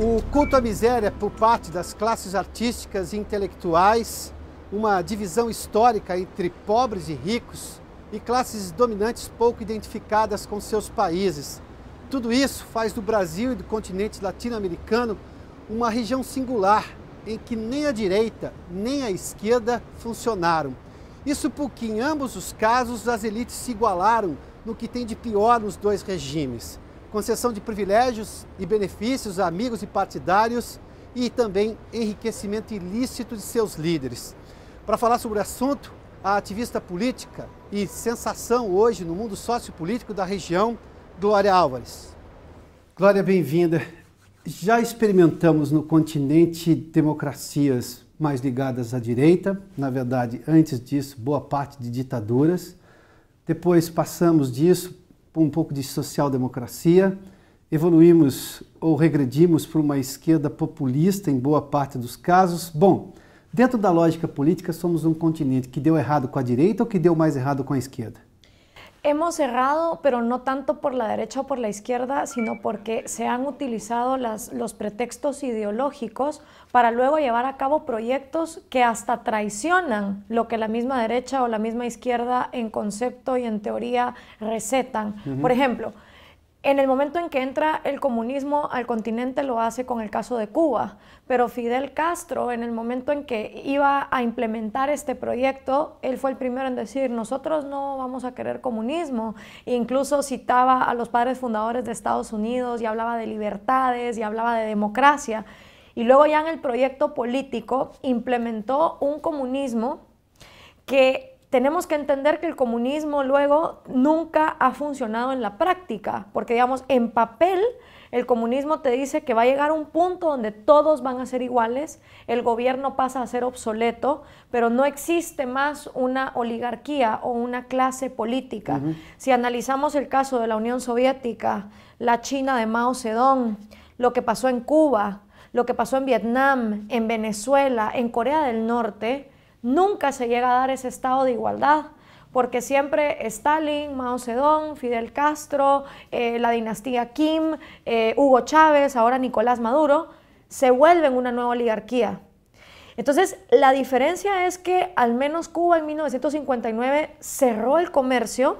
O culto à miséria por parte das classes artísticas e intelectuais, uma divisão histórica entre pobres e ricos e classes dominantes pouco identificadas com seus países. Tudo isso faz do Brasil e do continente latino-americano uma região singular em que nem a direita nem a esquerda funcionaram. Isso porque, em ambos os casos, as elites se igualaram no que tem de pior nos dois regimes: concessão de privilégios e benefícios a amigos e partidários e também enriquecimento ilícito de seus líderes. Para falar sobre o assunto, a ativista política e sensação hoje no mundo sociopolítico da região, Glória Álvares. Glória, bem-vinda. Já experimentamos no continente democracias mais ligadas à direita, na verdade, antes disso, boa parte de ditaduras. Depois passamos disso por um pouco de social-democracia, evoluímos ou regredimos para uma esquerda populista em boa parte dos casos. Bom, dentro da lógica política, somos um continente que deu errado com a direita ou que deu mais errado com a esquerda? Hemos cerrado, pero no tanto por la derecha o por la izquierda, sino porque se han utilizado las, los pretextos ideológicos para luego llevar a cabo proyectos que hasta traicionan lo que la misma derecha o la misma izquierda en concepto y en teoría recetan. Por ejemplo, en el momento en que entra el comunismo al continente lo hace con el caso de Cuba, pero Fidel Castro, en el momento en que iba a implementar este proyecto, él fue el primero en decir, nosotros no vamos a querer comunismo. incluso citaba a los padres fundadores de Estados Unidos y hablaba de libertades y hablaba de democracia. Y luego ya en el proyecto político implementó un comunismo que tenemos que entender que el comunismo luego nunca ha funcionado en la práctica, porque digamos, en papel el comunismo te dice que va a llegar un punto donde todos van a ser iguales, el gobierno pasa a ser obsoleto, pero no existe más una oligarquía o una clase política. Si analizamos el caso de la Unión Soviética, la China de Mao Zedong, lo que pasó en Cuba, lo que pasó en Vietnam, en Venezuela, en Corea del Norte, Nunca se llega a dar ese estado de igualdad, porque siempre Stalin, Mao Zedong, Fidel Castro, eh, la dinastía Kim, eh, Hugo Chávez, ahora Nicolás Maduro, se vuelven una nueva oligarquía. Entonces, la diferencia es que al menos Cuba en 1959 cerró el comercio,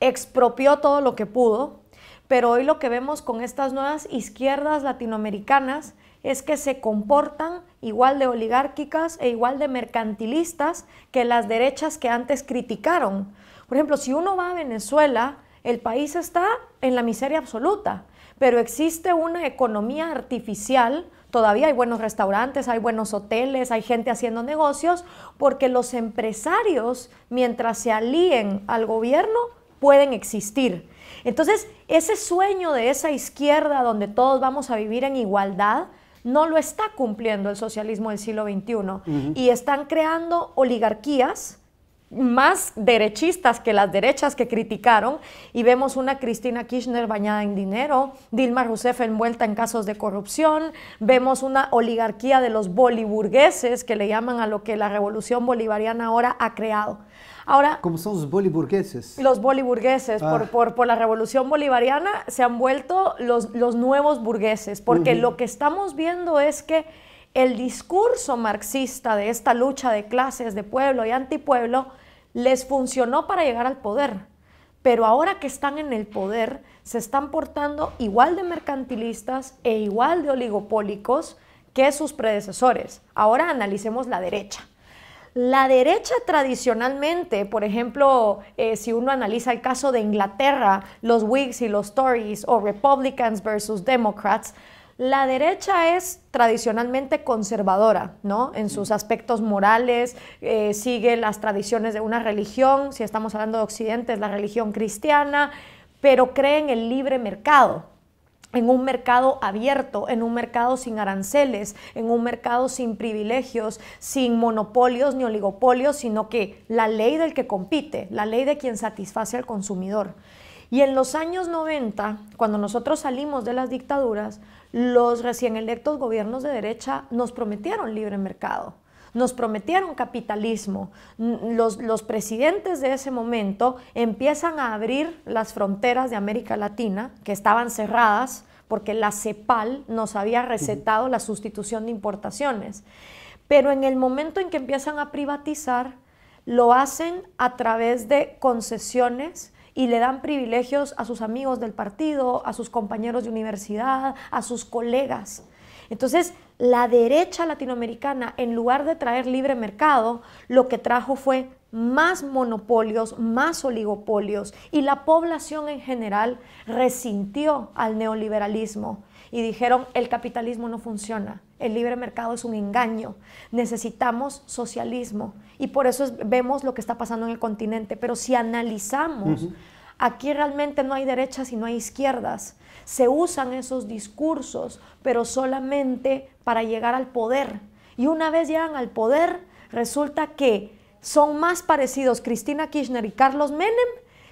expropió todo lo que pudo, pero hoy lo que vemos con estas nuevas izquierdas latinoamericanas es que se comportan igual de oligárquicas e igual de mercantilistas que las derechas que antes criticaron. Por ejemplo, si uno va a Venezuela, el país está en la miseria absoluta, pero existe una economía artificial, todavía hay buenos restaurantes, hay buenos hoteles, hay gente haciendo negocios, porque los empresarios, mientras se alíen al gobierno, pueden existir. Entonces, ese sueño de esa izquierda donde todos vamos a vivir en igualdad no lo está cumpliendo el socialismo del siglo XXI y están creando oligarquías más derechistas que las derechas que criticaron y vemos una Cristina Kirchner bañada en dinero, Dilma Rousseff envuelta en casos de corrupción, vemos una oligarquía de los boliburgueses que le llaman a lo que la revolución bolivariana ahora ha creado. Ahora... Como son los boliburgueses. Los boliburgueses, ah. por, la revolución bolivariana, se han vuelto los, nuevos burgueses, porque lo que estamos viendo es que el discurso marxista de esta lucha de clases, de pueblo y antipueblo, les funcionó para llegar al poder. Pero ahora que están en el poder, se están portando igual de mercantilistas e igual de oligopólicos que sus predecesores. Ahora analicemos la derecha. La derecha tradicionalmente, por ejemplo, eh, si uno analiza el caso de Inglaterra, los Whigs y los Tories o Republicans versus Democrats, la derecha es tradicionalmente conservadora, ¿no? En sus aspectos morales, eh, sigue las tradiciones de una religión, si estamos hablando de Occidente, es la religión cristiana, pero cree en el libre mercado, en un mercado abierto, en un mercado sin aranceles, en un mercado sin privilegios, sin monopolios ni oligopolios, sino que la ley del que compite, la ley de quien satisface al consumidor. Y en los años 90, cuando nosotros salimos de las dictaduras, los recién electos gobiernos de derecha nos prometieron libre mercado nos prometieron capitalismo. Los, presidentes de ese momento empiezan a abrir las fronteras de América Latina, que estaban cerradas porque la CEPAL nos había recetado la sustitución de importaciones. Pero en el momento en que empiezan a privatizar, lo hacen a través de concesiones y le dan privilegios a sus amigos del partido, a sus compañeros de universidad, a sus colegas. Entonces, la derecha latinoamericana, en lugar de traer libre mercado, lo que trajo fue más monopolios, más oligopolios y la población en general resintió al neoliberalismo y dijeron el capitalismo no funciona, el libre mercado es un engaño, necesitamos socialismo y por eso vemos lo que está pasando en el continente, pero si analizamos Aquí realmente no hay derechas y no hay izquierdas. Se usan esos discursos, pero solamente para llegar al poder. Y una vez llegan al poder, resulta que son más parecidos Cristina Kirchner y Carlos Menem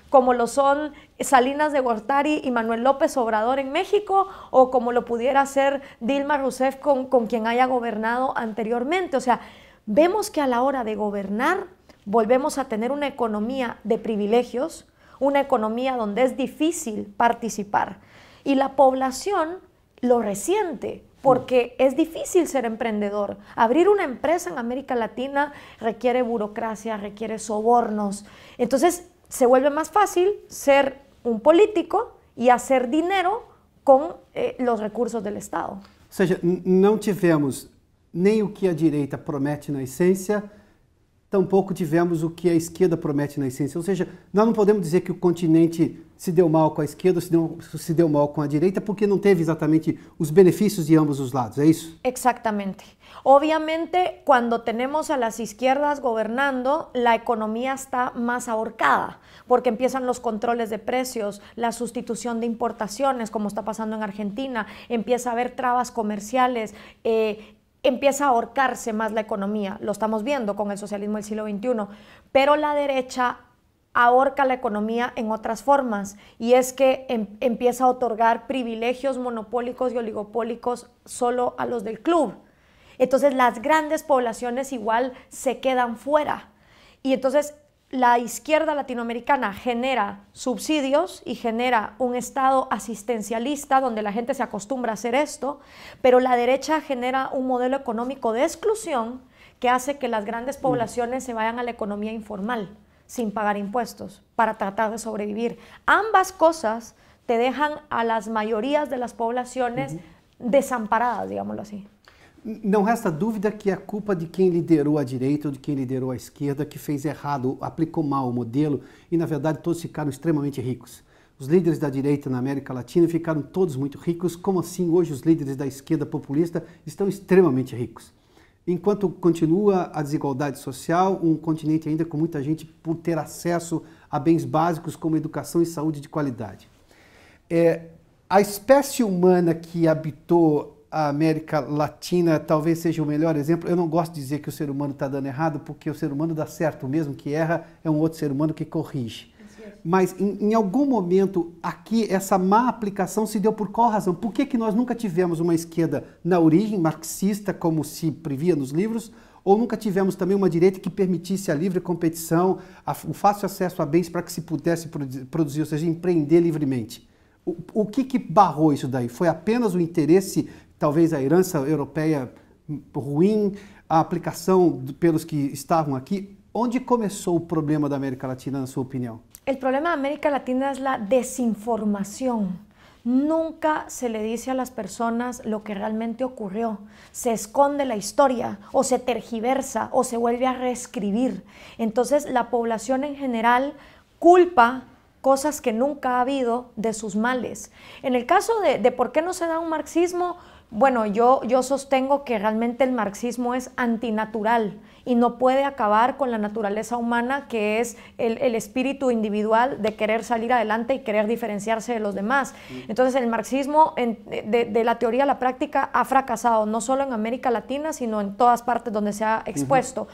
como lo son Salinas de Gortari y Manuel López Obrador en México, o como lo pudiera ser Dilma Rousseff con, con quien haya gobernado anteriormente. O sea, vemos que a la hora de gobernar volvemos a tener una economía de privilegios, una economía donde es difícil participar. Y la población lo resiente porque es difícil ser emprendedor. Abrir una empresa en América Latina requiere burocracia, requiere sobornos. Entonces se vuelve más fácil ser un político y hacer dinero con eh, los recursos del Estado. O sea, no tivemos ni lo que la derecha promete la esencia, tampouco tivemos o que a esquerda promete na essência. Ou seja, nós não podemos dizer que o continente se deu mal com a esquerda se deu, se deu mal com a direita, porque não teve exatamente os benefícios de ambos os lados, é isso? Exatamente. Obviamente, quando temos a las izquierdas a economia está mais ahorcada, porque empiezan os controles de preços a substituição de importações como está passando em Argentina, empieza a haver trabas comerciales, eh, empieza a ahorcarse más la economía. Lo estamos viendo con el socialismo del siglo XXI, pero la derecha ahorca la economía en otras formas y es que em, empieza a otorgar privilegios monopólicos y oligopólicos solo a los del club. Entonces las grandes poblaciones igual se quedan fuera. Y entonces la izquierda latinoamericana genera subsidios y genera un Estado asistencialista donde la gente se acostumbra a hacer esto, pero la derecha genera un modelo económico de exclusión que hace que las grandes poblaciones se vayan a la economía informal sin pagar impuestos para tratar de sobrevivir. Ambas cosas te dejan a las mayorías de las poblaciones desamparadas, digámoslo así. Não resta dúvida que é culpa de quem liderou a direita ou de quem liderou a esquerda que fez errado, aplicou mal o modelo e, na verdade, todos ficaram extremamente ricos. Os líderes da direita na América Latina ficaram todos muito ricos, como assim hoje os líderes da esquerda populista estão extremamente ricos. Enquanto continua a desigualdade social, um continente ainda com muita gente por ter acesso a bens básicos como educação e saúde de qualidade. É, a espécie humana que habitou a América Latina talvez seja o melhor exemplo. Eu não gosto de dizer que o ser humano está dando errado, porque o ser humano dá certo, mesmo que erra, é um outro ser humano que corrige. Mas em, em, algum momento aqui essa má aplicação se deu por qual razão? Por que, que nós nunca tivemos uma esquerda na origem marxista, como se previa nos livros, ou nunca tivemos também uma direita que permitisse a livre competição, a, o fácil acesso a bens para que se pudesse produzir, ou seja, empreender livremente? O, o que, que barrou isso daí? Foi apenas o interesse talvez a herança europeia ruim, a aplicação pelos que estavam aqui. Onde começou o problema da América Latina, na sua opinião? o problema da América Latina é a desinformação Nunca se le dice a las personas lo que realmente ocurrió. Se esconde la historia o se tergiversa o se vuelve a reescribir. Entonces la población en general culpa cosas que nunca ha habido, de sus males. En el caso de, por qué no se da un marxismo, bueno, yo, yo, sostengo que realmente el marxismo es antinatural y no puede acabar con la naturaleza humana que es el, el, espíritu individual de querer salir adelante y querer diferenciarse de los demás. Mm. Entonces el marxismo de, la teoría a la práctica ha fracasado, no solo en América Latina, sino en todas partes donde se ha expuesto.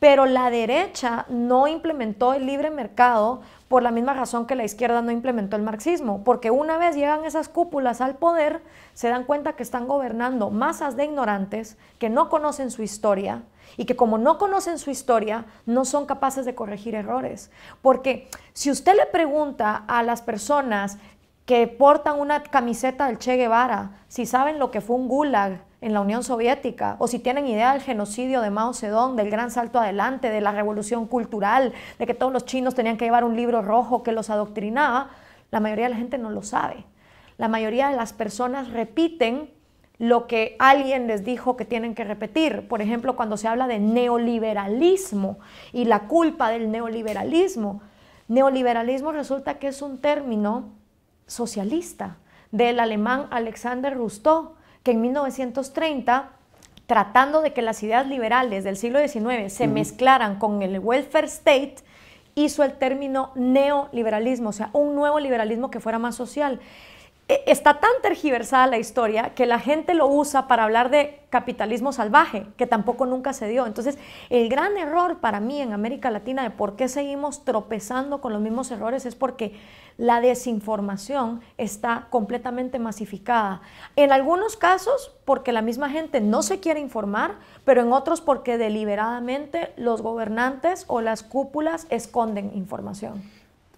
Pero la derecha no implementó el libre mercado por la misma razón que la izquierda no implementó el marxismo, porque una vez llegan esas cúpulas al poder, se dan cuenta que están gobernando masas de ignorantes que no conocen su historia y que como no conocen su historia, no son capaces de corregir errores. Porque si usted le pregunta a las personas que portan una camiseta del Che Guevara, si saben lo que fue un gulag, en la Unión Soviética, o si tienen idea del genocidio de Mao Zedong, del gran salto adelante, de la revolución cultural, de que todos los chinos tenían que llevar un libro rojo que los adoctrinaba, la mayoría de la gente no lo sabe. La mayoría de las personas repiten lo que alguien les dijo que tienen que repetir. Por ejemplo, cuando se habla de neoliberalismo y la culpa del neoliberalismo. Neoliberalismo resulta que es un término socialista del alemán Alexander Rousseau que en 1930 tratando de que las ideas liberales del siglo XIX se mezclaran con el welfare state, hizo el término neoliberalismo, o sea, un nuevo liberalismo que fuera más social. E, está tan tergiversada la historia que la gente lo usa para hablar de capitalismo salvaje, que tampoco nunca se dio. Entonces, el gran error para mí en América Latina de por qué seguimos tropezando con los mismos errores es porque la desinformación está completamente masificada. En algunos casos, porque la misma gente no se quiere informar, pero en otros porque deliberadamente los gobernantes o las cúpulas esconden información.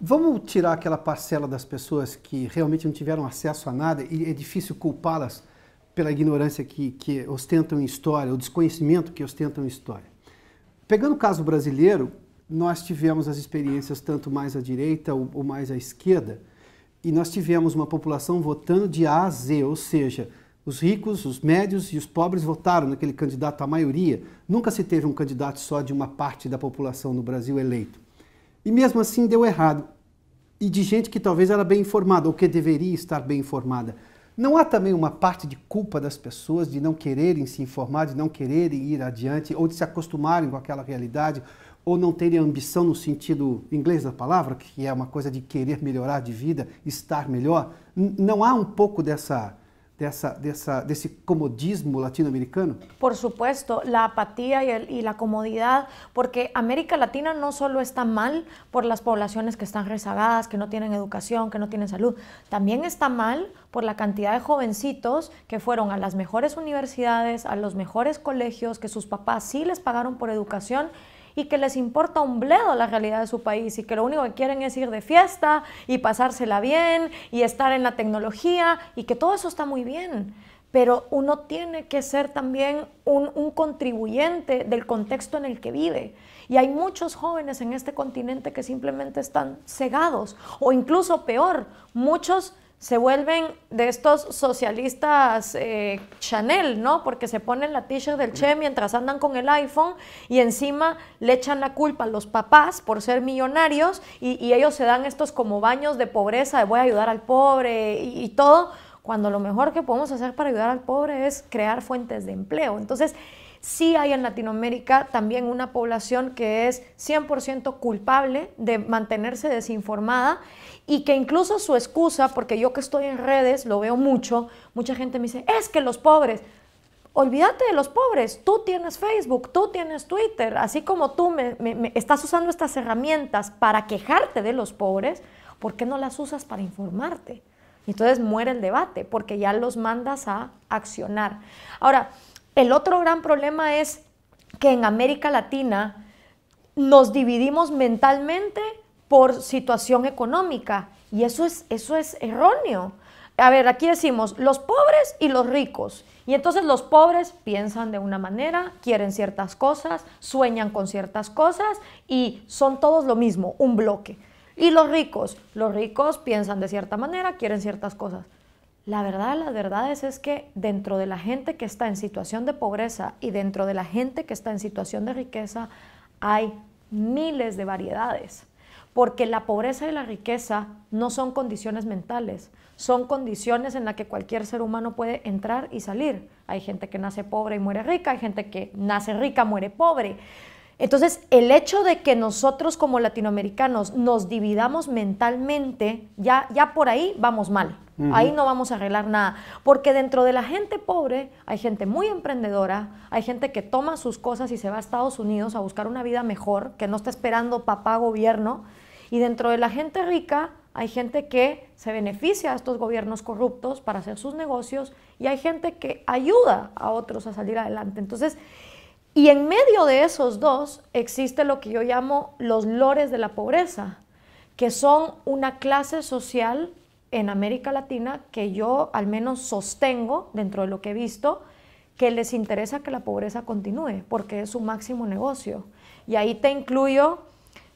Vamos tirar aquela parcela das pessoas que realmente não tiveram acesso a nada e é difícil culpá-las pela ignorância que, que ostentam em história, o desconhecimento que ostentam em história. Pegando o caso brasileiro, nós tivemos as experiências tanto mais à direita ou, ou mais à esquerda, e nós tivemos uma população votando de A a Z, ou seja, os ricos, os médios e os pobres votaram naquele candidato, à maioria. Nunca se teve um candidato só de uma parte da população no Brasil eleito. E mesmo assim deu errado. E de gente que talvez era bem informada, ou que deveria estar bem informada. Não há também uma parte de culpa das pessoas de não quererem se informar, de não quererem ir adiante, ou de se acostumarem com aquela realidade, ou não terem ambição no sentido inglês da palavra, que é uma coisa de querer melhorar de vida, estar melhor? Não há um pouco dessa de ese comodismo latinoamericano? Por supuesto, la apatía y, y, la comodidad, porque América Latina no solo está mal por las poblaciones que están rezagadas, que no tienen educación, que no tienen salud, también está mal por la cantidad de jovencitos que fueron a las mejores universidades, a los mejores colegios, que sus papás sí les pagaron por educación y que les importa un bledo la realidad de su país y que lo único que quieren es ir de fiesta y pasársela bien y estar en la tecnología y que todo eso está muy bien. Pero uno tiene que ser también un, contribuyente del contexto en el que vive. Y hay muchos jóvenes en este continente que simplemente están cegados o incluso peor, muchos se vuelven de estos socialistas eh, Chanel, ¿no? Porque se ponen la t-shirt del Che mientras andan con el iPhone y encima le echan la culpa a los papás por ser millonarios y, ellos se dan estos como baños de pobreza, de voy a ayudar al pobre y, y todo, cuando lo mejor que podemos hacer para ayudar al pobre es crear fuentes de empleo. Entonces, sí hay en Latinoamérica también una población que es 100% culpable de mantenerse desinformada y que incluso su excusa, porque yo que estoy en redes, lo veo mucho, mucha gente me dice, es que los pobres, olvídate de los pobres, tú tienes Facebook, tú tienes Twitter, así como tú me, estás usando estas herramientas para quejarte de los pobres, ¿por qué no las usas para informarte? Y entonces muere el debate, porque ya los mandas a accionar. Ahora, el otro gran problema es que en América Latina nos dividimos mentalmente por situación económica. Y eso es, eso es erróneo. A ver, aquí decimos los pobres y los ricos. Y entonces los pobres piensan de una manera, quieren ciertas cosas, sueñan con ciertas cosas y son todos lo mismo, un bloque. Y los ricos, los ricos piensan de cierta manera, quieren ciertas cosas. La verdad, verdad verdad es que dentro de la gente que está en situación de pobreza y dentro de la gente que está en situación de riqueza hay miles de variedades porque la pobreza y la riqueza no son condiciones mentales, son condiciones en las que cualquier ser humano puede entrar y salir. Hay gente que nace pobre y muere rica, hay gente que nace rica, y muere pobre. Entonces, el hecho de que nosotros como latinoamericanos nos dividamos mentalmente, ya, ya por ahí vamos mal. Ahí no vamos a arreglar nada, porque dentro de la gente pobre hay gente muy emprendedora, hay gente que toma sus cosas y se va a Estados Unidos a buscar una vida mejor, que no está esperando papá gobierno, y dentro de la gente rica hay gente que se beneficia a estos gobiernos corruptos para hacer sus negocios y hay gente que ayuda a otros a salir adelante. Entonces, y en medio de esos dos existe lo que yo llamo los lores de la pobreza, que son una clase social en América Latina que yo al menos sostengo dentro de lo que he visto, que les interesa que la pobreza continúe, porque es su máximo negocio. Y ahí te incluyo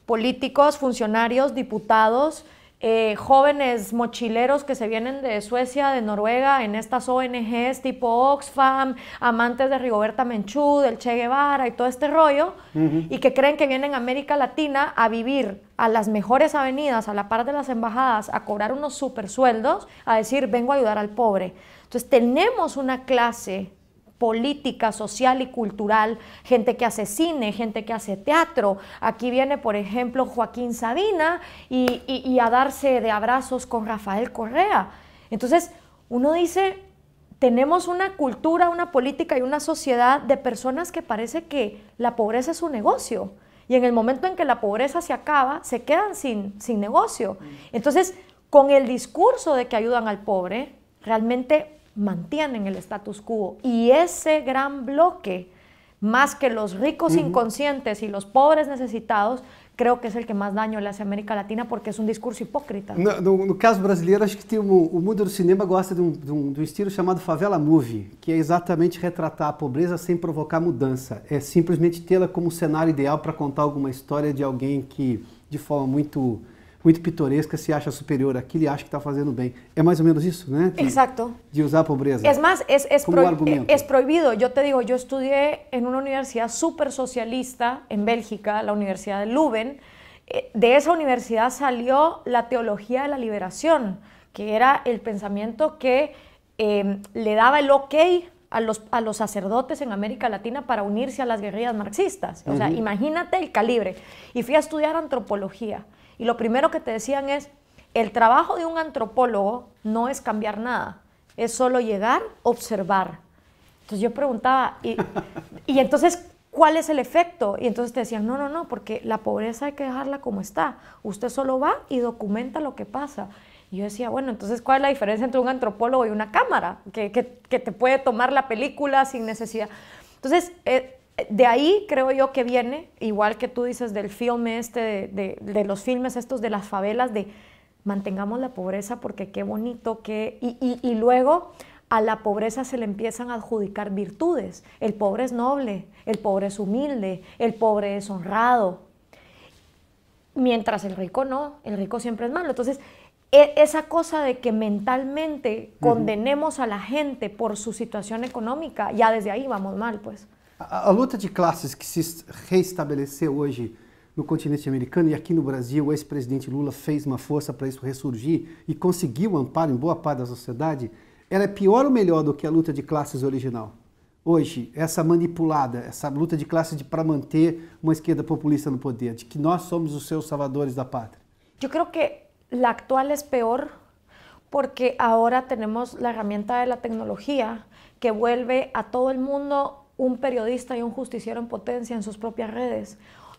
políticos, funcionarios, diputados, eh, jóvenes mochileros que se vienen de Suecia, de Noruega, en estas ONGs tipo Oxfam, amantes de Rigoberta Menchú, del Che Guevara y todo este rollo, y que creen que vienen a América Latina a vivir a las mejores avenidas, a la par de las embajadas, a cobrar unos super sueldos, a decir, vengo a ayudar al pobre. Entonces tenemos una clase política, social y cultural, gente que hace cine, gente que hace teatro. Aquí viene, por ejemplo, Joaquín Sabina y, a darse de abrazos con Rafael Correa. Entonces, uno dice, tenemos una cultura, una política y una sociedad de personas que parece que la pobreza es un negocio. Y en el momento en que la pobreza se acaba, se quedan sin, sin negocio. Mm. Entonces, con el discurso de que ayudan al pobre, realmente mantienen el status quo. Y ese gran bloque, más que los ricos uh -huh. inconscientes y los pobres necesitados, creo que é o que mais daño le hace a América Latina porque é um discurso hipócrita. No, no, no caso brasileiro, acho que tem um, o mundo do cinema gosta de um, de, um, de um, estilo chamado favela movie, que é exatamente retratar a pobreza sem provocar mudança. É simplesmente tê-la como cenário ideal para contar alguma história de alguém que, de forma muito muy pitoresca se acha superior àquilo e acha que está haciendo bien. Es más o menos eso, ¿no? Exacto. De usar pobreza. Es más, es, es, es prohibido. Yo te digo, yo estudié en una universidad súper socialista en Bélgica, la Universidad de luben eh, De esa universidad salió la teología de la liberación, que era el pensamiento que em, le daba el ok a los, a los sacerdotes en América Latina para unirse a las guerrillas marxistas. O sea, imagínate el calibre. Y fui a estudiar antropología. Y lo primero que te decían es, el trabajo de un antropólogo no es cambiar nada, es solo llegar, observar. Entonces yo preguntaba, y, y entonces ¿cuál es el efecto? Y entonces te decían, no, no, no, porque la pobreza hay que dejarla como está. Usted solo va y documenta lo que pasa. Y yo decía, bueno, entonces, ¿cuál es la diferencia entre un antropólogo y una cámara que, que, que te puede tomar la película sin necesidad? Entonces, eh, de ahí creo yo que viene, igual que tú dices del filme este, de, los filmes estos de las favelas, de mantengamos la pobreza porque qué bonito que... Y, luego a la pobreza se le empiezan a adjudicar virtudes. El pobre es noble, el pobre es humilde, el pobre es honrado. Mientras el rico no, el rico siempre es malo. Entonces, e, esa cosa de que mentalmente condenemos a la gente por su situación económica, ya desde ahí vamos mal, pues. A, a, luta de classes que se reestabeleceu hoje no continente americano e aqui no Brasil, o ex-presidente Lula fez uma força para isso ressurgir e conseguiu amparo em boa parte da sociedade, ela é pior ou melhor do que a luta de classes original? Hoje, essa manipulada, essa luta de classes para manter uma esquerda populista no poder, de que nós somos os seus salvadores da pátria. Eu creo que a atual é pior porque agora temos a herramienta da tecnologia que vuelve a todo el mundo un periodista y un justiciero en potencia en sus propias redes.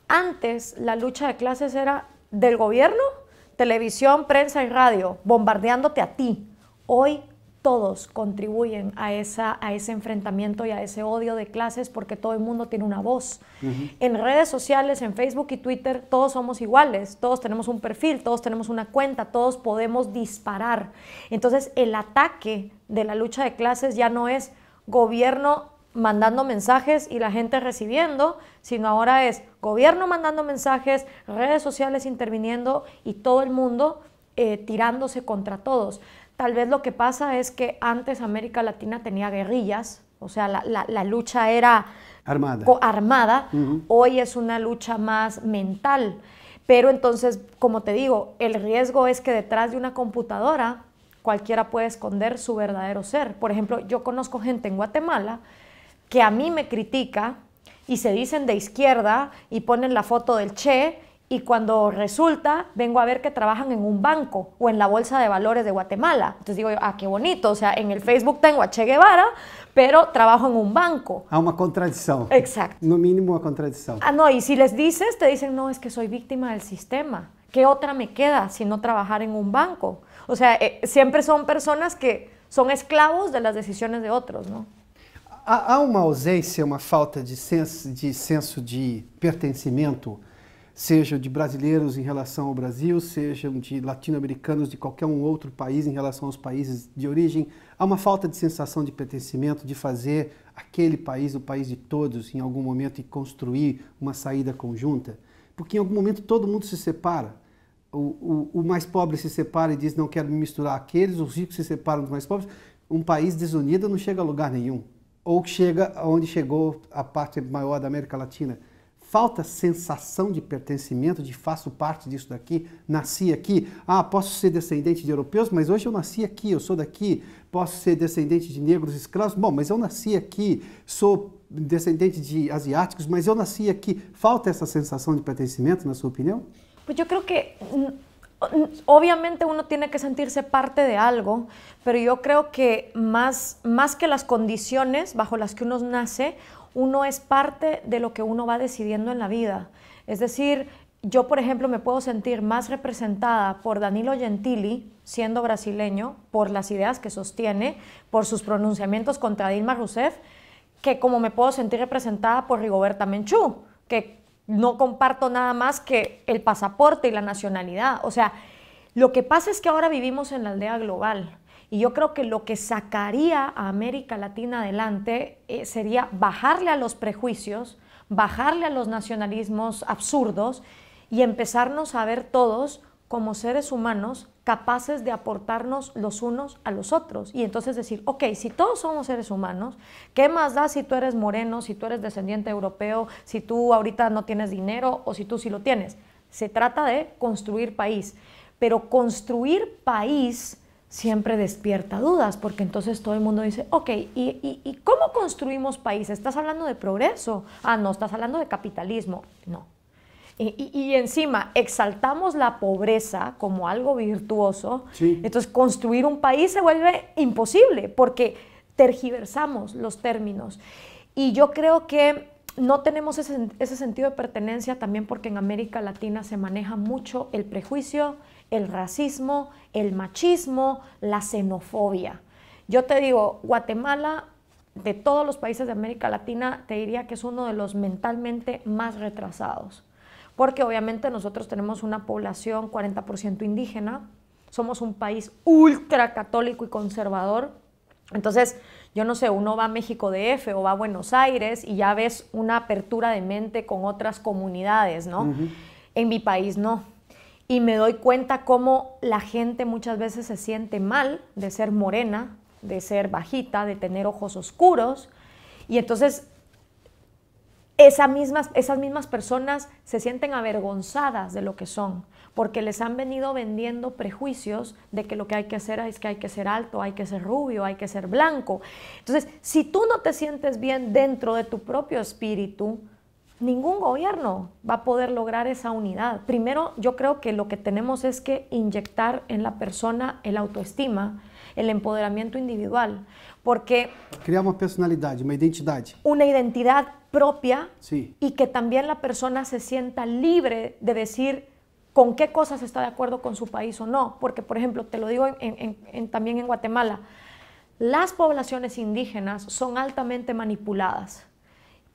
Antes la lucha de clases era del gobierno, televisión, prensa y radio, bombardeándote a ti. Hoy todos contribuyen a, esa, a ese enfrentamiento y a ese odio de clases porque todo el mundo tiene una voz. En redes sociales, en Facebook y Twitter, todos somos iguales, todos tenemos un perfil, todos tenemos una cuenta, todos podemos disparar. Entonces el ataque de la lucha de clases ya no es gobierno mandando mensajes y la gente recibiendo, sino ahora es gobierno mandando mensajes, redes sociales interviniendo y todo el mundo eh, tirándose contra todos. Tal vez lo que pasa es que antes América Latina tenía guerrillas, o sea, la, lucha era armada. Hoy es una lucha más mental. Pero entonces, como te digo, el riesgo es que detrás de una computadora cualquiera puede esconder su verdadero ser. Por ejemplo, yo conozco gente en Guatemala que a mí me critica y se dicen de izquierda y ponen la foto del Che y cuando resulta vengo a ver que trabajan en un banco o en la Bolsa de Valores de Guatemala. Entonces digo ah, qué bonito, o sea, en el Facebook tengo a Che Guevara, pero trabajo en un banco. ah una contradicción. Exacto. No mínimo una contradicción. Ah, no, y si les dices, te dicen, no, es que soy víctima del sistema. ¿Qué otra me queda si no trabajar en un banco? O sea, eh, siempre son personas que son esclavos de las decisiones de otros, ¿no? há, há uma ausência, uma falta de senso, de senso de pertencimento, seja de brasileiros em relação ao Brasil, sejam de latino-americanos de qualquer um outro país em relação aos países de origem. Há uma falta de sensação de pertencimento, de fazer aquele país o país de todos em algum momento e construir uma saída conjunta. Porque em algum momento todo mundo se separa. O, o, o mais pobre se separa e diz não quero me misturar aqueles. os ricos se separam dos mais pobres. Um país desunido não chega a lugar nenhum ou que chega onde chegou a parte maior da América Latina. Falta sensação de pertencimento, de faço parte disso daqui, nasci aqui. Ah, posso ser descendente de europeus, mas hoje eu nasci aqui, eu sou daqui. Posso ser descendente de negros escravos, bom, mas eu nasci aqui. Sou descendente de asiáticos, mas eu nasci aqui. Falta essa sensação de pertencimento, na sua opinião? Porque eu creo que hum, obviamente uno tiene que sentirse parte de algo, pero yo creo que más, más que las condiciones bajo las que uno nace, uno es parte de lo que uno va decidiendo en la vida. Es decir, yo, por ejemplo, me puedo sentir más representada por Danilo Gentili, siendo brasileño, por las ideas que sostiene, por sus pronunciamientos contra Dilma Rousseff, que como me puedo sentir representada por Rigoberta Menchú, que no comparto nada más que el pasaporte y la nacionalidad. O sea, lo que pasa es que ahora vivimos en la aldea global y yo creo que lo que sacaría a América Latina adelante eh, sería bajarle a los prejuicios, bajarle a los nacionalismos absurdos y empezarnos a ver todos como seres humanos capaces de aportarnos los unos a los otros. Y entonces decir, ok, si todos somos seres humanos, ¿qué más da si tú eres moreno, si tú eres descendiente europeo, si tú ahorita no tienes dinero o si tú sí lo tienes? Se trata de construir país. Pero construir país siempre despierta dudas, porque entonces todo el mundo dice, ok, ¿y, cómo construimos país? ¿Estás hablando de progreso? Ah, no, estás hablando de capitalismo. No, y, encima exaltamos la pobreza como algo virtuoso, entonces construir un país se vuelve imposible porque tergiversamos los términos. Y yo creo que no tenemos ese sentido de pertenencia también porque en América Latina se maneja mucho el prejuicio, el racismo, el machismo, la xenofobia. Yo te digo, Guatemala de todos los países de América Latina, te diría que es uno de los mentalmente más retrasados porque obviamente nosotros tenemos una población 40% indígena, somos un país ultra católico y conservador. Entonces, yo no sé, uno va a México DF o va a Buenos Aires y ya ves una apertura de mente con otras comunidades, ¿no? En mi país no. Y me doy cuenta cómo la gente muchas veces se siente mal de ser morena, de ser bajita, de tener ojos oscuros. Y entonces mismas, esas mismas personas se sienten avergonzadas de lo que son, porque les han venido vendiendo prejuicios de que lo que hay que hacer es que hay que ser alto, hay que ser rubio, hay que ser blanco. Entonces, si tú no te sientes bien dentro de tu propio espíritu, ningún gobierno va a poder lograr esa unidad. Primero, yo creo que lo que tenemos es que inyectar en la persona el autoestima, el empoderamiento individual, porque... creamos personalidad, una identidad. Una identidad propia y que también la persona se sienta libre de decir con qué cosas está de acuerdo con su país o no. Porque, por ejemplo, te lo digo también en Guatemala, las poblaciones indígenas son altamente manipuladas.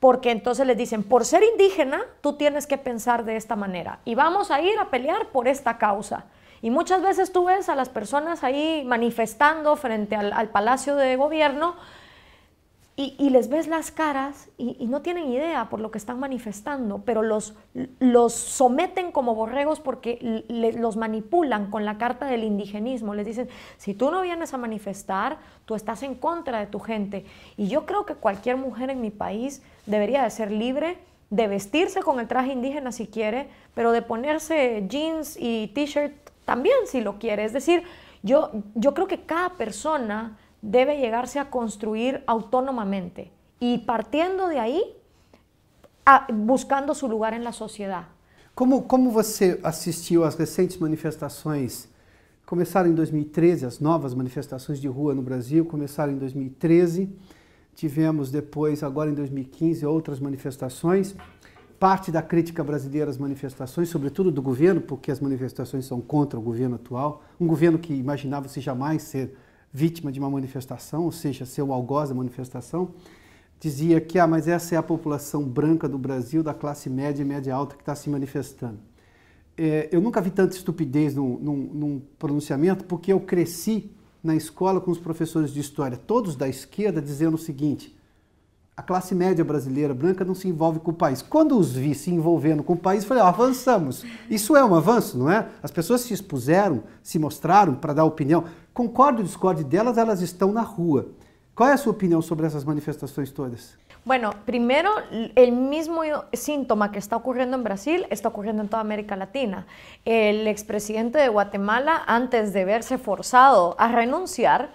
Porque entonces les dicen, por ser indígena, tú tienes que pensar de esta manera y vamos a ir a pelear por esta causa. Y muchas veces tú ves a las personas ahí manifestando frente al Palacio de Gobierno y, les ves las caras y, no tienen idea por lo que están manifestando, pero los, los someten como borregos porque los manipulan con la carta del indigenismo. Les dicen, si tú no vienes a manifestar, tú estás en contra de tu gente. Y yo creo que cualquier mujer en mi país debería de ser libre de vestirse con el traje indígena si quiere, pero de ponerse jeans y t-shirt también si lo quiere. Es decir, yo, yo creo que cada persona debe llegarse a construir autónomamente y partiendo de ahí, a, buscando su lugar en la sociedad. Como, como você assistiu às recentes manifestações? Começaram em 2013, as novas manifestações de rua no Brasil começaram em 2013. Tivemos depois, agora em 2015, outras manifestações. Parte da crítica brasileira às manifestações, sobretudo do governo, porque as manifestações são contra o governo atual, um governo que imaginava-se jamais ser vítima de uma manifestação, ou seja, seu algoz da manifestação, dizia que, ah, mas essa é a população branca do Brasil, da classe média e média alta que está se manifestando. É, eu nunca vi tanta estupidez num, num, num pronunciamento, porque eu cresci na escola com os professores de história, todos da esquerda, dizendo o seguinte: a classe média brasileira branca não se envolve com o país. Quando os vi se envolvendo com o país, falei, avançamos. Isso é um avanço, não é? As pessoas se expuseram, se mostraram para dar opinião. concordo ou discorde ellas, están están na rua. Qual ¿Cuál es su opinión sobre essas manifestaciones todas? Bueno, primero, el mismo síntoma que está ocurriendo en Brasil está ocurriendo en toda América Latina. El expresidente de Guatemala, antes de verse forzado a renunciar,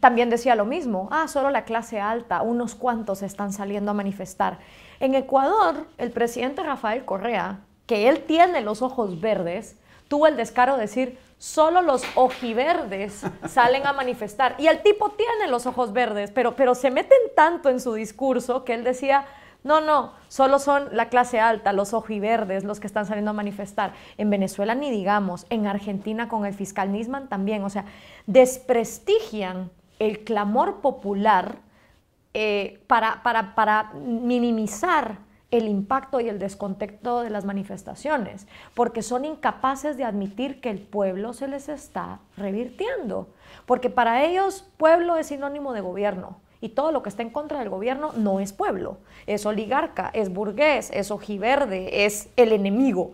también decía lo mismo, ah, solo la clase alta, unos cuantos están saliendo a manifestar. En Ecuador, el presidente Rafael Correa, que él tiene los ojos verdes, tuvo el descaro de decir, solo los ojiverdes salen a manifestar. Y el tipo tiene los ojos verdes, pero, pero se meten tanto en su discurso que él decía, no, no, solo son la clase alta, los ojiverdes, los que están saliendo a manifestar. En Venezuela ni digamos, en Argentina con el fiscal Nisman también, o sea, desprestigian el clamor popular eh, para, para, para minimizar el impacto y el descontexto de las manifestaciones, porque son incapaces de admitir que el pueblo se les está revirtiendo, porque para ellos pueblo es sinónimo de gobierno y todo lo que está en contra del gobierno no es pueblo, es oligarca, es burgués, es ojiverde, es el enemigo.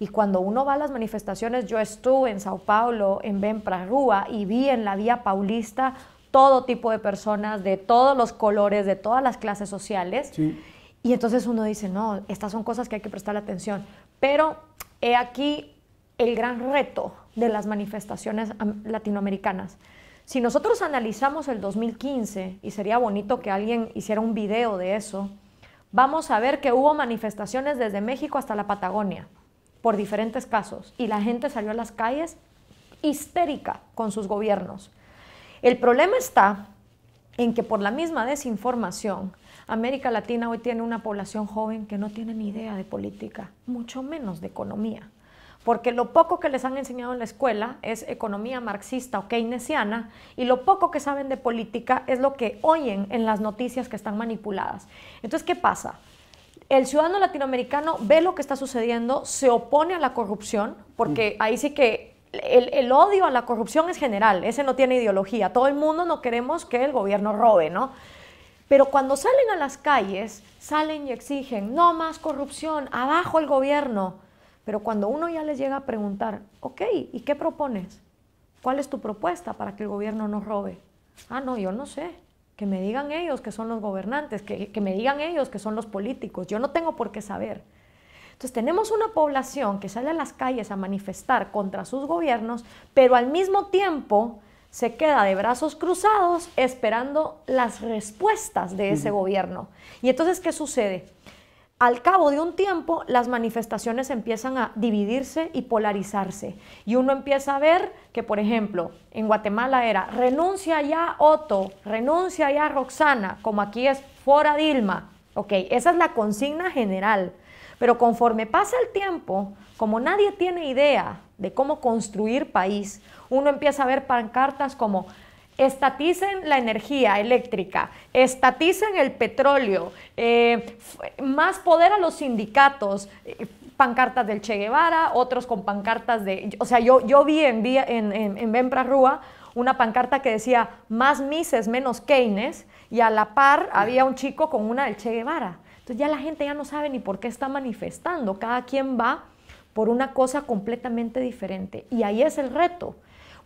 Y cuando uno va a las manifestaciones, yo estuve en Sao Paulo, en Benprarúa y vi en la vía paulista todo tipo de personas, de todos los colores, de todas las clases sociales. Sí. Y entonces uno dice, no, estas son cosas que hay que prestar atención. Pero he aquí el gran reto de las manifestaciones latinoamericanas. Si nosotros analizamos el 2015, y sería bonito que alguien hiciera un video de eso, vamos a ver que hubo manifestaciones desde México hasta la Patagonia, por diferentes casos, y la gente salió a las calles histérica con sus gobiernos. El problema está en que por la misma desinformación América Latina hoy tiene una población joven que no tiene ni idea de política, mucho menos de economía. Porque lo poco que les han enseñado en la escuela es economía marxista o keynesiana y lo poco que saben de política es lo que oyen en las noticias que están manipuladas. Entonces, ¿qué pasa? el ciudadano latinoamericano ve lo que está sucediendo, se opone a la corrupción, porque mm. ahí sí que el, odio a la corrupción es general, ese no tiene ideología, todo el mundo no queremos que el gobierno robe, ¿no? Pero cuando salen a las calles, salen y exigen, no más corrupción, abajo el gobierno. Pero cuando uno ya les llega a preguntar, ok, ¿y qué propones? ¿Cuál es tu propuesta para que el gobierno nos robe? Ah, no, yo no sé. Que me digan ellos que son los gobernantes, que, que me digan ellos que son los políticos. Yo no tengo por qué saber. Entonces tenemos una población que sale a las calles a manifestar contra sus gobiernos, pero al mismo tiempo se queda de brazos cruzados esperando las respuestas de ese gobierno. Y entonces, ¿qué sucede? Al cabo de un tiempo, las manifestaciones empiezan a dividirse y polarizarse. Y uno empieza a ver que, por ejemplo, en Guatemala era renuncia ya Otto, renuncia ya Roxana, como aquí es fuera Dilma. Ok, esa es la consigna general. Pero conforme pasa el tiempo, como nadie tiene idea de cómo construir país, uno empieza a ver pancartas como estaticen la energía eléctrica, estaticen el petróleo, eh, más poder a los sindicatos, eh, pancartas del Che Guevara, otros con pancartas de... O sea, yo, yo vi en, en, en, Rúa una pancarta que decía más Mises, menos Keynes, y a la par había un chico con una del Che Guevara. Entonces ya la gente ya no sabe ni por qué está manifestando, cada quien va por una cosa completamente diferente. Y ahí es el reto.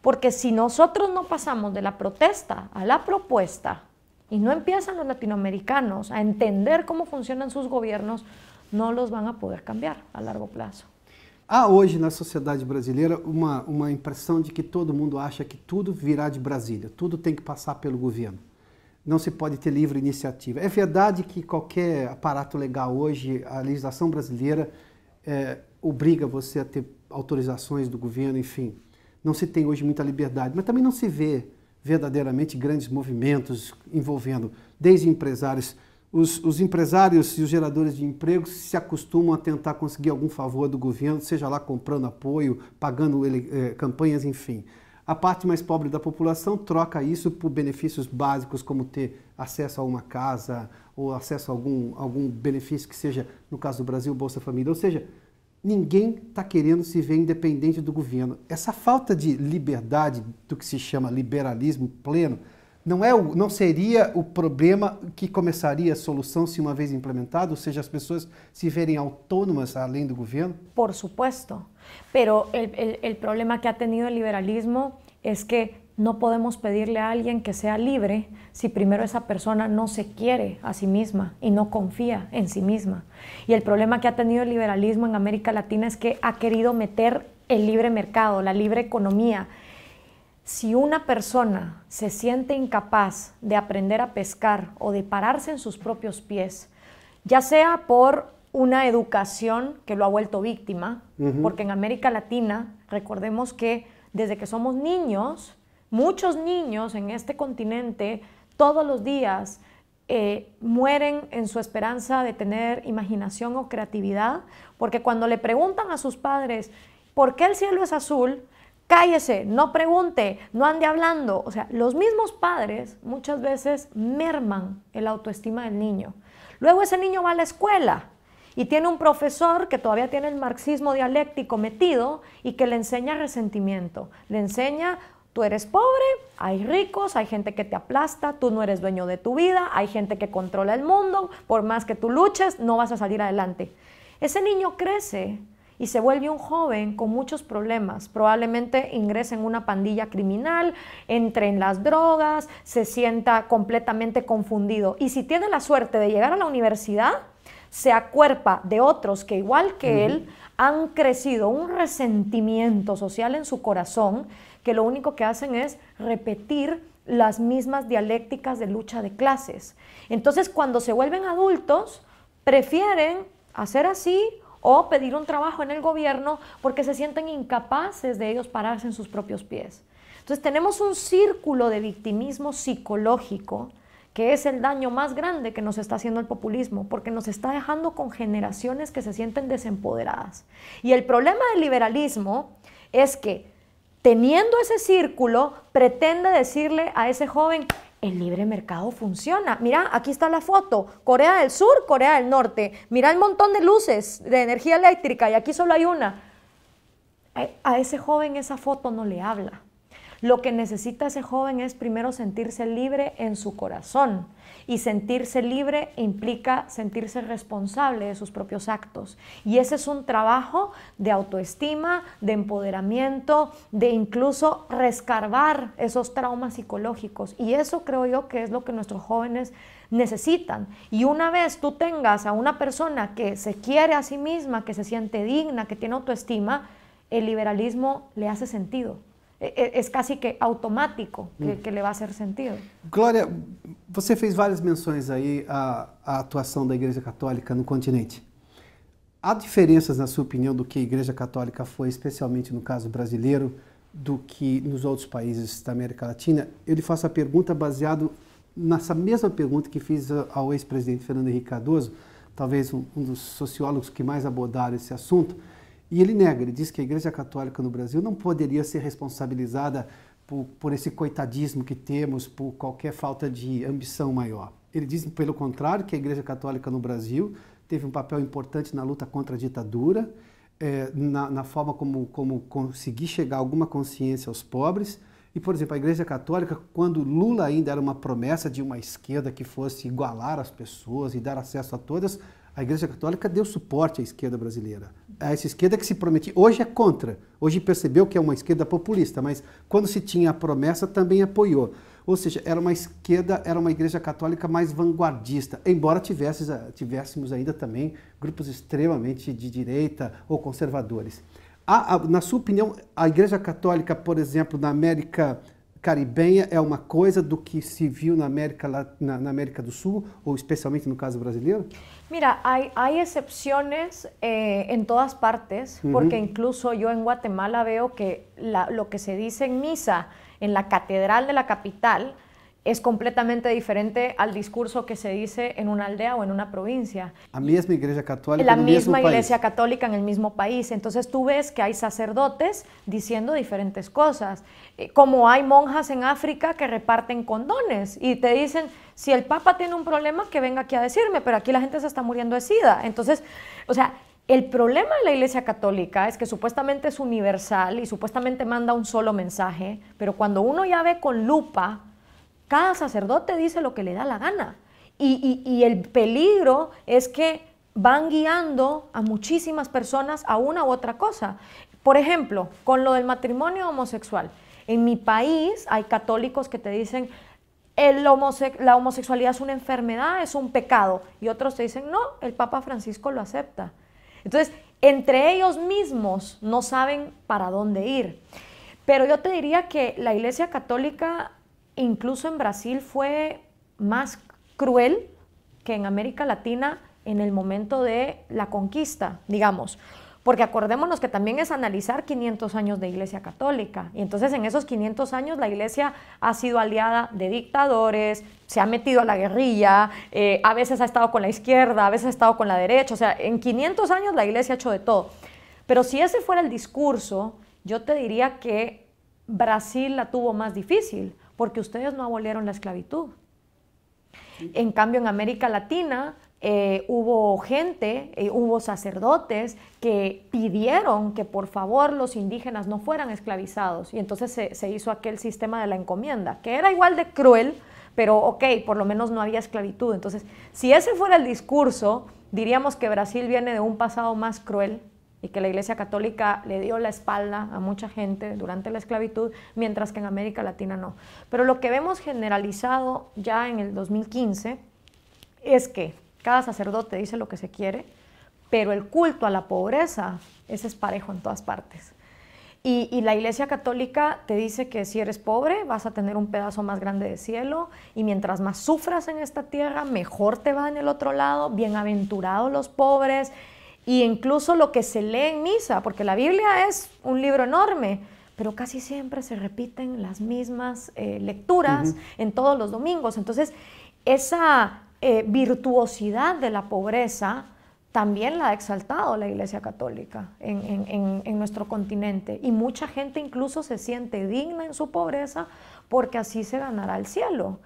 Porque si nosotros no pasamos de la protesta a la propuesta y no empiezan los latinoamericanos a entender cómo funcionan sus gobiernos, no los van a poder cambiar a largo plazo. Há hoje na sociedade brasileira uma, uma impressão de que todo mundo acha que tudo virá de Brasília, tudo tem que passar pelo governo. Não se pode ter livre iniciativa. É verdade que qualquer aparato legal hoje, a legislação brasileira é, obriga você a ter autorizações do governo, enfim não se tem hoje muita liberdade, mas também não se vê verdadeiramente grandes movimentos envolvendo desde empresários. Os, os, empresários e os geradores de empregos se acostumam a tentar conseguir algum favor do governo, seja lá comprando apoio, pagando ele, eh, campanhas, enfim. A parte mais pobre da população troca isso por benefícios básicos, como ter acesso a uma casa ou acesso a algum, algum benefício que seja, no caso do Brasil, Bolsa Família. Ou seja, ninguém está querendo se ver independente do governo. Essa falta de liberdade, do que se chama liberalismo pleno, não, é o, não seria o problema que começaria a solução se uma vez implementado, ou seja, as pessoas se verem autônomas além do governo? Por supuesto, pero el, el, el problema que ha tenido el liberalismo es que no podemos pedirle a alguien que sea libre si primero esa persona no se quiere a sí misma y no confía en sí misma. Y el problema que ha tenido el liberalismo en América Latina es que ha querido meter el libre mercado, la libre economía. Si una persona se siente incapaz de aprender a pescar o de pararse en sus propios pies, ya sea por una educación que lo ha vuelto víctima, porque en América Latina, recordemos que desde que somos niños, Muchos niños en este continente todos los días eh, mueren en su esperanza de tener imaginación o creatividad, porque cuando le preguntan a sus padres, ¿por qué el cielo es azul? Cállese, no pregunte, no ande hablando. O sea, los mismos padres muchas veces merman el autoestima del niño. Luego ese niño va a la escuela y tiene un profesor que todavía tiene el marxismo dialéctico metido y que le enseña resentimiento, le enseña Tú eres pobre, hay ricos, hay gente que te aplasta, tú no eres dueño de tu vida, hay gente que controla el mundo, por más que tú luches, no vas a salir adelante. Ese niño crece y se vuelve un joven con muchos problemas. Probablemente ingrese en una pandilla criminal, entre en las drogas, se sienta completamente confundido. Y si tiene la suerte de llegar a la universidad, se acuerpa de otros que igual que él han crecido un resentimiento social en su corazón que lo único que hacen es repetir las mismas dialécticas de lucha de clases. Entonces, cuando se vuelven adultos, prefieren hacer así o pedir un trabajo en el gobierno porque se sienten incapaces de ellos pararse en sus propios pies. Entonces, tenemos un círculo de victimismo psicológico que es el daño más grande que nos está haciendo el populismo, porque nos está dejando con generaciones que se sienten desempoderadas. Y el problema del liberalismo es que teniendo ese círculo, pretende decirle a ese joven, el libre mercado funciona. Mira, aquí está la foto. Corea del Sur, Corea del Norte. Mira el montón de luces de energía eléctrica y aquí solo hay una. A ese joven esa foto no le habla. Lo que necesita ese joven es primero sentirse libre en su corazón. Y sentirse libre implica sentirse responsable de sus propios actos. Y ese es un trabajo de autoestima, de empoderamiento, de incluso rescarbar esos traumas psicológicos. Y eso creo yo que es lo que nuestros jóvenes necesitan. Y una vez tú tengas a una persona que se quiere a sí misma, que se siente digna, que tiene autoestima, el liberalismo le hace sentido. é casi que automático que, hum. que le va a hacer sentido. Glória, você fez várias menções aí à, à atuação da Igreja Católica no continente. Há diferenças, na sua opinião, do que a Igreja Católica foi, especialmente no caso brasileiro, do que nos outros países da América Latina? Eu lhe faço a pergunta baseado nessa mesma pergunta que fiz ao ex-presidente Fernando Henrique Cardoso, talvez um, um dos sociólogos que mais abordaram esse assunto. E ele nega, ele diz que a Igreja Católica no Brasil não poderia ser responsabilizada por, por esse coitadismo que temos, por qualquer falta de ambição maior. Ele diz, pelo contrário, que a Igreja Católica no Brasil teve um papel importante na luta contra a ditadura, é, na, na, forma como, como conseguir chegar alguma consciência aos pobres. E, por exemplo, a Igreja Católica, quando Lula ainda era uma promessa de uma esquerda que fosse igualar as pessoas e dar acesso a todas, a Igreja Católica deu suporte à esquerda brasileira. A essa esquerda que se prometia. Hoje é contra. Hoje percebeu que é uma esquerda populista, mas quando se tinha a promessa também apoiou. Ou seja, era uma esquerda, era uma Igreja Católica mais vanguardista, embora tivesse, tivéssemos ainda também grupos extremamente de direita ou conservadores. A, a, na sua opinião, a Igreja Católica, por exemplo, na América caribenha é uma coisa do que se viu na América, na, na América do Sul, ou especialmente no caso brasileiro? Mira, hay, hay excepciones eh, en todas partes, uh -huh. porque incluso yo en Guatemala veo que la, lo que se dice en misa, en la catedral de la capital, es completamente diferente al discurso que se dice en una aldea o en una provincia. A mí es mi iglesia católica. La misma iglesia católica en el mismo país. Entonces tú ves que hay sacerdotes diciendo diferentes cosas, eh, como hay monjas en África que reparten condones y te dicen, si el Papa tiene un problema, que venga aquí a decirme, pero aquí la gente se está muriendo de sida. Entonces, o sea, el problema de la Iglesia Católica es que supuestamente es universal y supuestamente manda un solo mensaje, pero cuando uno ya ve con lupa, cada sacerdote dice lo que le da la gana. Y, el peligro es que van guiando a muchísimas personas a una u otra cosa. Por ejemplo, con lo del matrimonio homosexual. En mi país hay católicos que te dicen, la homosexualidad es una enfermedad, es un pecado. Y otros te dicen, no, el Papa Francisco lo acepta. Entonces, entre ellos mismos no saben para dónde ir. Pero yo te diría que la Iglesia Católica incluso en Brasil fue más cruel que en América Latina en el momento de la conquista, digamos. Porque acordémonos que también es analizar 500 años de Iglesia Católica. Y entonces en esos 500 años la Iglesia ha sido aliada de dictadores, se ha metido a la guerrilla, eh, a veces ha estado con la izquierda, a veces ha estado con la derecha. O sea, en 500 años la Iglesia ha hecho de todo. Pero si ese fuera el discurso, yo te diría que Brasil la tuvo más difícil, porque ustedes no abolieron la esclavitud. En cambio, en América Latina eh, hubo gente, eh, hubo sacerdotes que pidieron que por favor los indígenas no fueran esclavizados. Y entonces se hizo aquel sistema de la encomienda, que era igual de cruel, pero ok, por lo menos no había esclavitud. Entonces, si ese fuera el discurso, diríamos que Brasil viene de un pasado más cruel y que la Iglesia Católica le dio la espalda a mucha gente durante la esclavitud, mientras que en América Latina no. Pero lo que vemos generalizado ya en el 2015 es que cada sacerdote dice lo que se quiere, pero el culto a la pobreza, ese es parejo en todas partes. Y, y, la Iglesia Católica te dice que si eres pobre vas a tener un pedazo más grande de cielo y mientras más sufras en esta tierra, mejor te va en el otro lado, bienaventurados los pobres, y incluso lo que se lee en misa, porque la Biblia es un libro enorme, pero casi siempre se repiten las mismas eh, lecturas en todos los domingos. Entonces, esa eh, virtuosidad de la pobreza también la ha exaltado la Iglesia Católica en, nuestro continente. Y mucha gente incluso se siente digna en su pobreza porque así se ganará el cielo.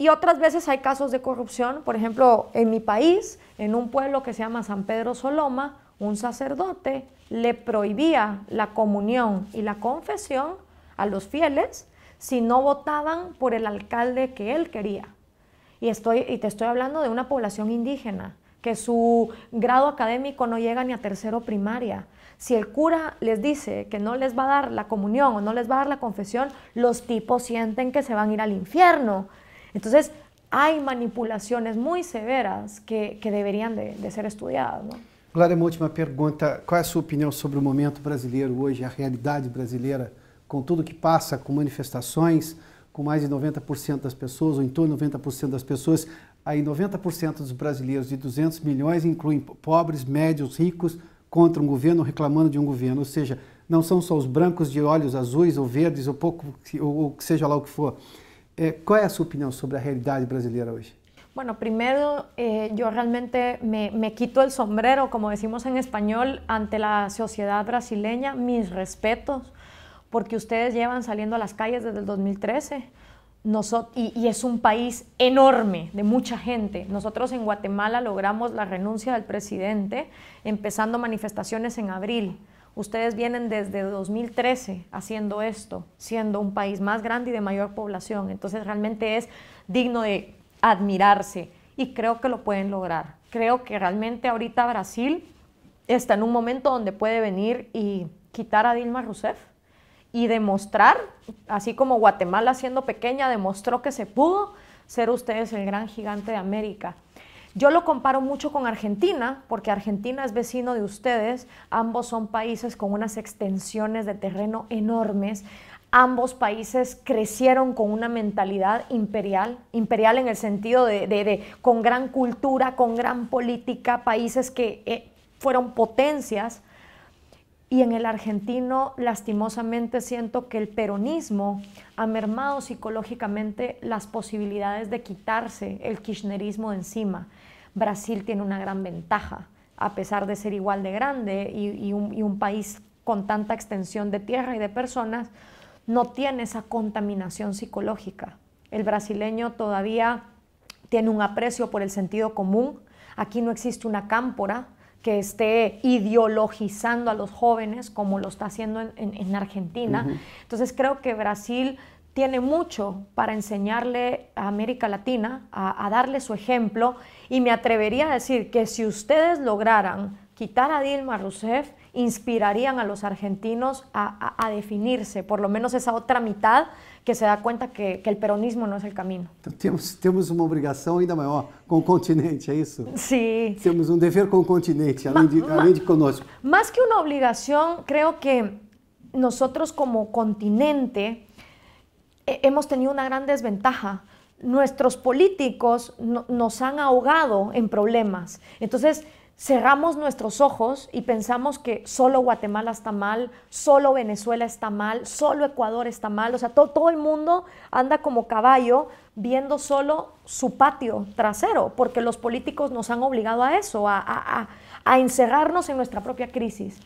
Y otras veces hay casos de corrupción, por ejemplo, en mi país, en un pueblo que se llama San Pedro Soloma, un sacerdote le prohibía la comunión y la confesión a los fieles si no votaban por el alcalde que él quería. Y, estoy, y te estoy hablando de una población indígena, que su grado académico no llega ni a tercero primaria. Si el cura les dice que no les va a dar la comunión o no les va a dar la confesión, los tipos sienten que se van a ir al infierno Entonces, hay manipulaciones muy severas que, que deberían de, de, ser estudiadas. ¿no? Glória, uma última pergunta. Qual é a sua opinião sobre o momento brasileiro hoje, a realidade brasileira, com tudo que passa, com manifestações, com mais de 90% das pessoas, ou em torno de 90% das pessoas, aí 90% dos brasileiros de 200 milhões incluem pobres, médios, ricos, contra um governo, reclamando de um governo. Ou seja, não são só os brancos de olhos azuis ou verdes ou pouco, ou, ou seja lá o que for Eh, ¿Cuál es su opinión sobre la realidad brasileña hoy? Bueno, primero eh, yo realmente me, quito el sombrero, como decimos en español, ante la sociedad brasileña, mis respetos, porque ustedes llevan saliendo a las calles desde el 2013. nosotros y, y, es un país enorme, de mucha gente. Nosotros en Guatemala logramos la renuncia del presidente, empezando manifestaciones en abril. Ustedes vienen desde 2013 haciendo esto, siendo un país más grande y de mayor población. Entonces realmente es digno de admirarse y creo que lo pueden lograr. Creo que realmente ahorita Brasil está en un momento donde puede venir y quitar a Dilma Rousseff y demostrar, así como Guatemala siendo pequeña demostró que se pudo, ser ustedes el gran gigante de América. Yo lo comparo mucho con Argentina, porque Argentina es vecino de ustedes, ambos son países con unas extensiones de terreno enormes, ambos países crecieron con una mentalidad imperial, imperial en el sentido de, con gran cultura, con gran política, países que eh, fueron potencias. Y en el argentino, lastimosamente, siento que el peronismo ha mermado psicológicamente las posibilidades de quitarse el kirchnerismo de encima. Brasil tiene una gran ventaja, a pesar de ser igual de grande y, un, país con tanta extensión de tierra y de personas, no tiene esa contaminación psicológica. El brasileño todavía tiene un aprecio por el sentido común. Aquí no existe una cámpora que esté ideologizando a los jóvenes como lo está haciendo en, Argentina. Entonces creo que Brasil tiene mucho para enseñarle a América Latina, a, darle su ejemplo, y me atrevería a decir que si ustedes lograran quitar a Dilma Rousseff, inspirarían a los argentinos a, definirse, por lo menos esa otra mitad que se da cuenta que, el peronismo no es el camino. tenemos tenemos una obligación ainda con continente, ¿es eso? Sí. Tenemos un um deber con continente, además de, além Más que una obligación, creo que nosotros como continente, eh, hemos tenido una gran desventaja. Nuestros políticos nos han ahogado en problemas. Entonces, cerramos nuestros ojos y pensamos que solo Guatemala está mal, solo Venezuela está mal, solo Ecuador está mal, o sea, todo, el mundo anda como caballo viendo solo su patio trasero, porque los políticos nos han obligado a eso, a encerrarnos en nuestra propia crisis.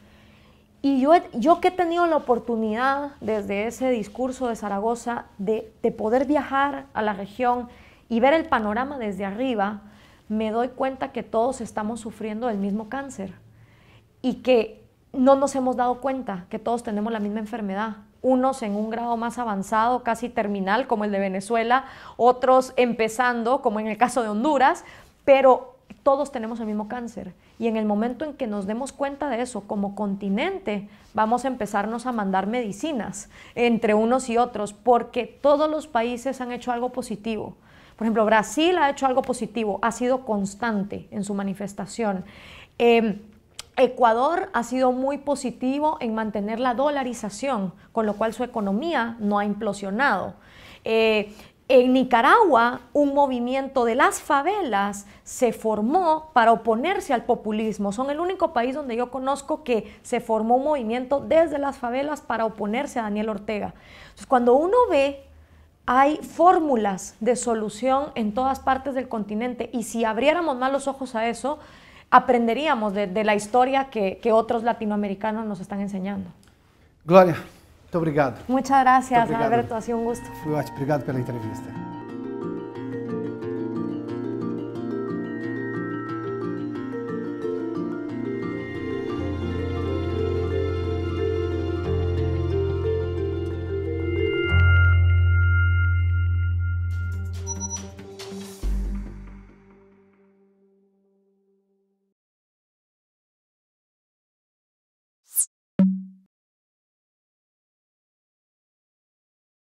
Y yo, que he tenido la oportunidad desde ese discurso de Zaragoza de, poder viajar a la región y ver el panorama desde arriba, me doy cuenta que todos estamos sufriendo el mismo cáncer y que no nos hemos dado cuenta que todos tenemos la misma enfermedad. Unos en un grado más avanzado, casi terminal, como el de Venezuela, otros empezando, como en el caso de Honduras, pero todos tenemos el mismo cáncer. Y en el momento en que nos demos cuenta de eso como continente, vamos a empezarnos a mandar medicinas entre unos y otros, porque todos los países han hecho algo positivo. Por ejemplo, Brasil ha hecho algo positivo, ha sido constante en su manifestación. Em, Ecuador ha sido muy positivo en mantener la dolarización, con lo cual su economía no ha implosionado. Eh, en Nicaragua, un movimiento de las favelas se formó para oponerse al populismo. Son el único país donde yo conozco que se formó un movimiento desde las favelas para oponerse a Daniel Ortega. Entonces, cuando uno ve, hay fórmulas de solución en todas partes del continente y si abriéramos más los ojos a eso, aprenderíamos de, la historia que otros latinoamericanos nos están enseñando. Gloria, Muito obrigado. Muchas gracias, Alberto. Ha sido un gusto. Obrigado pela entrevista.